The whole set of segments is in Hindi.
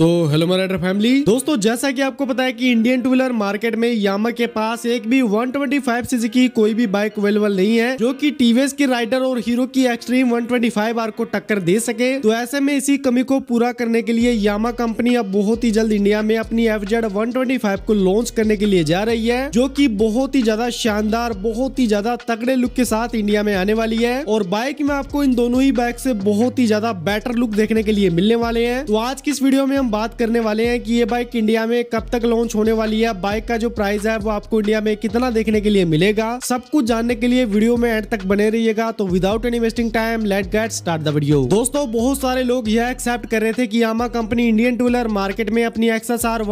तो हेलो मराठर फैमिली दोस्तों जैसा कि आपको पता है कि इंडियन टू व्हीलर मार्केट में यामा के पास एक भी 125 सीसी की कोई भी बाइक अवेलेबल नहीं है जो कि टीवीएस की राइडर और हीरो की एक्सट्रीम 125 आर को टक्कर दे सके तो ऐसे में इसी कमी को पूरा करने के लिए यामा कंपनी अब बहुत ही जल्द इंडिया में अपनी एफ जेड को लॉन्च करने के लिए जा रही है जो की बहुत ही ज्यादा शानदार बहुत ही ज्यादा तगड़े लुक के साथ इंडिया में आने वाली है और बाइक में आपको इन दोनों ही बाइक से बहुत ही ज्यादा बेटर लुक देखने के लिए मिलने वाले है तो आज की इस वीडियो में हम बात करने वाले हैं कि ये बाइक इंडिया में कब तक लॉन्च होने वाली है बाइक का जो प्राइस है वो आपको इंडिया में कितना देखने के लिए मिलेगा सब कुछ जानने के लिए वीडियो में एंड तक बने रहिएगा तो without any wasting time let get start दीडियो दोस्तों बहुत सारे लोग यह एक्सेप्ट कर रहे थे की Yamaha company Indian two wheeler market में अपनी एक्सएस आर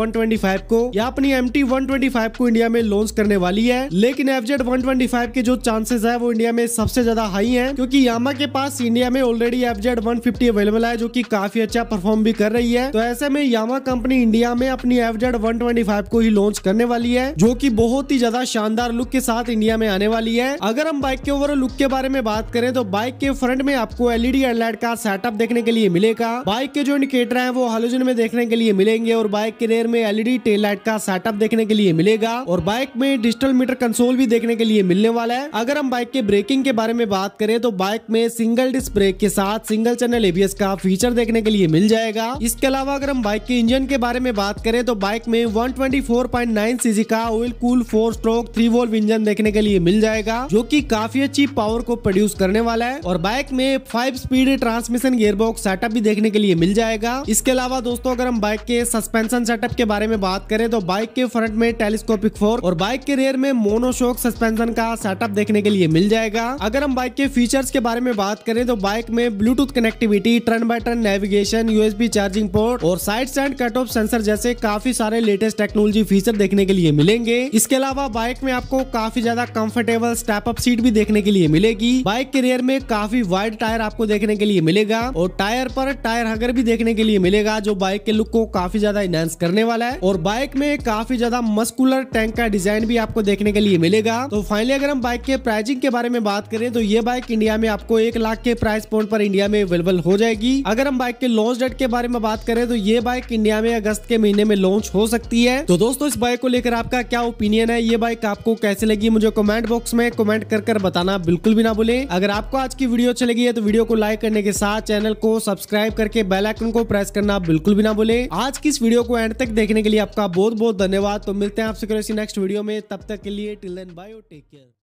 को या अपनी एम टी को इंडिया में लॉन्च करने वाली है लेकिन एफ जेड के जो चांसेस है वो इंडिया में सबसे ज्यादा हाई है क्यूँकी यामा के पास इंडिया में ऑलरेडी एफ जेड अवेलेबल है जो की काफी अच्छा परफॉर्म भी कर रही है तो ऐसे समय में यामा कंपनी इंडिया में अपनी F Z one twenty five को ही लॉन्च करने वाली है जो की बहुत ही ज्यादा शानदार लुक के साथ इंडिया में आने वाली है अगर हम बाइक के ओवर लुक के बारे में बात करें तो बाइक के फ्रंट में आपको एलईडी एडलाइट का सेटअप देखने के लिए मिलेगा बाइक के जो इंडिकेटर है वो हालोजन में देखने के लिए मिलेंगे और बाइक के रेयर में एलईडी टेल लाइट का सेटअप देखने के लिए मिलेगा और बाइक में डिजिटल मीटर कंसोल भी देखने के लिए मिलने वाला है अगर हम बाइक के ब्रेकिंग के बारे में बात करें तो बाइक में सिंगल डिस्क ब्रेक के साथ सिंगल चैनल एबीएस का फीचर देखने के लिए मिल जाएगा इसके अलावा अगर अगर हम बाइक के इंजन के बारे में बात करें तो बाइक में 124.9 ट्वेंटी का oil cool four stroke three valve engine देखने के लिए मिल जाएगा जो की काफी अच्छी पावर को प्रोड्यूस करने वाला है और बाइक में five speed transmission gearbox setup भी देखने के लिए मिल जाएगा इसके अलावा दोस्तों अगर हम बाइक के सस्पेंशन सेटअप के बारे में बात करें तो बाइक के फ्रंट में टेलीस्कोपिक फोर और बाइक के रेयर में मोनोशोक सस्पेंशन का सेटअप देखने के लिए मिल जाएगा अगर हम बाइक के फीचर्स के बारे में बात करें तो बाइक में Bluetooth connectivity turn by turn navigation USB charging port और और side stand cut off sensor जैसे काफी सारे लेटेस्ट टेक्नोलॉजी फीचर देखने के लिए मिलेंगे इसके अलावा बाइक में आपको काफी ज्यादा कंफर्टेबल स्टेप अप सीट भी देखने के लिए मिलेगी बाइक के रेयर में काफी वाइड टायर आपको देखने के लिए मिलेगा और टायर पर टायर हगर भी देखने के लिए मिलेगा जो बाइक के लुक को काफी ज्यादा इनहेंस करने वाला है और बाइक में काफी ज्यादा मस्कुलर टैंक का डिजाइन भी आपको देखने के लिए मिलेगा तो फाइनली अगर हम बाइक के प्राइसिंग के बारे में बात करें तो ये बाइक इंडिया में आपको एक लाख के प्राइस पॉइंट पर इंडिया में अवेलेबल हो जाएगी अगर हम बाइक के लॉन्च डेट के बारे में बात करें तो ये बाइक इंडिया में अगस्त के महीने में लॉन्च हो सकती है तो दोस्तों इस बाइक को लेकर आपका क्या ओपिनियन है ये बाइक आपको कैसे लगी मुझे कमेंट बॉक्स में कमेंट कर कर बताना बिल्कुल भी ना भूले अगर आपको आज की वीडियो अच्छी लगी है तो वीडियो को लाइक करने के साथ चैनल को सब्सक्राइब करके बेलाइकन को प्रेस करना बिल्कुल भी ना भूले आज की इस वीडियो को एंड तक देखने के लिए आपका बहुत बहुत धन्यवाद तो मिलते हैं आपसे नेक्स्ट वीडियो में तब तक के लिए till then bye take care